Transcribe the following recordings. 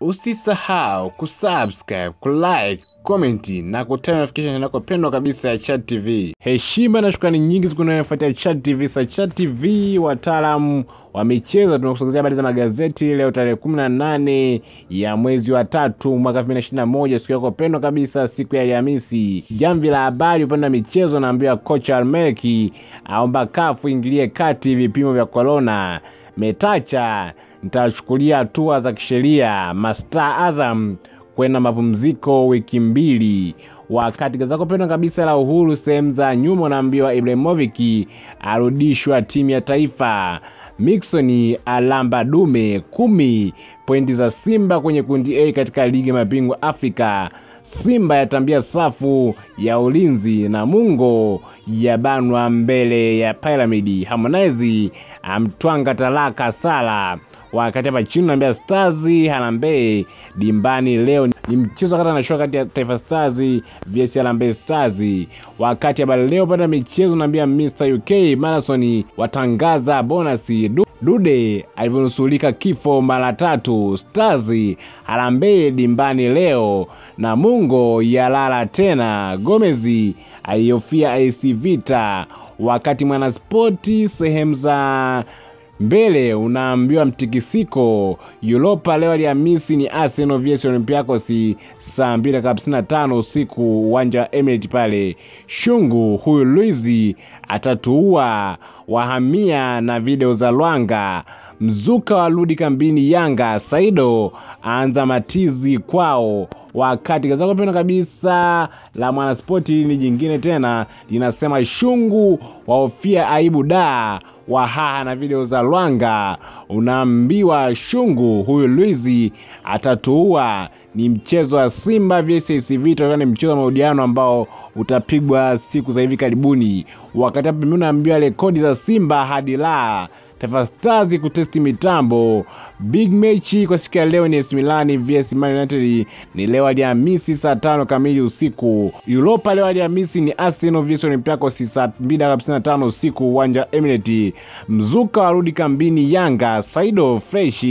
Usisahau kusubscribe, kulike, komenti na kutana notification yanako pendwa kabisa ya Chat TV. Heshima na shukrani nyingi zikunayofuatia Chat TV. Sa Chat TV, wataalamu wa michezo, tunakusogezea habari za magazeti leo tarehe 18 ya mwezi wa tatu mwaka 2021, siku yako pendwa kabisa, siku ya Alhamisi. Jamvi la habari upande wa michezo, naambiwa kocha Almeki aomba kafu ingilie kati vipimo vya korona. Metacha nitachukulia hatua za kisheria. Masta Azam kwenda mapumziko wiki mbili. Wakati gazako pendwa kabisa la Uhuru sehemu za nyuma, unaambiwa Ibrahimovic arudishwa timu ya taifa. Mixon alamba dume kumi pointi za Simba kwenye kundi A katika ligi ya mabingwa Afrika. Simba yatambia safu ya ulinzi na Mungo ya banwa mbele ya Pyramid. Harmonize amtwanga talaka Sala wakati hapa chini naambia Stars Harambee dimbani leo ni mchezo kati anashua kati ya Taifa Stars vs Harambee Stars. Wakati hapa leo pande michezo naambia Mr UK Marathon watangaza bonasi Dude alivyonusulika kifo mara tatu. Stars Harambee dimbani leo na Mungo yalala tena. Gomez aihofia AC Vita, wakati mwanaspoti sehemu za mbele unaambiwa mtikisiko Europa leo Alhamisi ni Arsenal vs Olympiacos saa 2:55 usiku uwanja wa Emirates pale. Shungu huyu luizi atatuua wahamia na video za Lwanga. Mzuka wa rudi kambini Yanga. Saido aanza matizi kwao wakati gazeti kabisa la Mwanaspoti ni jingine tena linasema shungu wahofia aibu daa wa Haha na video za Lwanga, unaambiwa Shungu huyu Luizi atatuua. Ni mchezo wa Simba vs Vita, ni mchezo wa mahudiano ambao utapigwa siku za hivi karibuni. Wakati hapo mimi unaambiwa rekodi za Simba hadi la tafastazi kutesti mitambo Big mechi kwa siku ya leo ni AS Milan vs Man United ni leo Alhamisi saa tano kamili usiku. Europa leo Alhamisi ni Arsenal vs Olympiacos saa 2:55 usiku uwanja Emirates. Mzuka warudi kambini Yanga, Saido fresh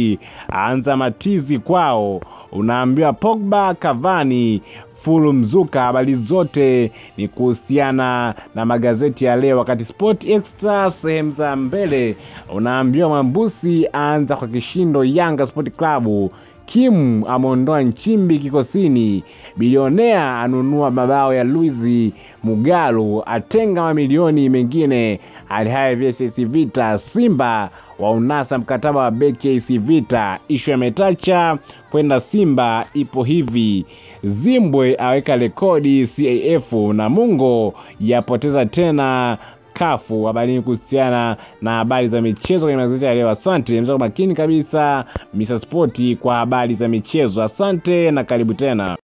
aanza matizi kwao unaambiwa Pogba, Cavani fulu mzuka. Habari zote ni kuhusiana na magazeti ya leo, wakati Sport Extra sehemu za mbele unaambiwa Mambusi anza kwa kishindo Yanga Sport Club. Kim ameondoa Nchimbi kikosini. Bilionea anunua mabao ya Luizi Mugalu, atenga mamilioni mengine. Alihaya vs Vita Simba waunasa mkataba wa beki AC Vita. Ishu ya Metacha kwenda Simba ipo hivi. Zimbwe aweka rekodi CAF na Mungo yapoteza tena kafu habarini kuhusiana na habari za michezo kwenye magazeti ya leo. Asante mzee, makini kabisa Mr. Spoti kwa habari za michezo. Asante na karibu tena.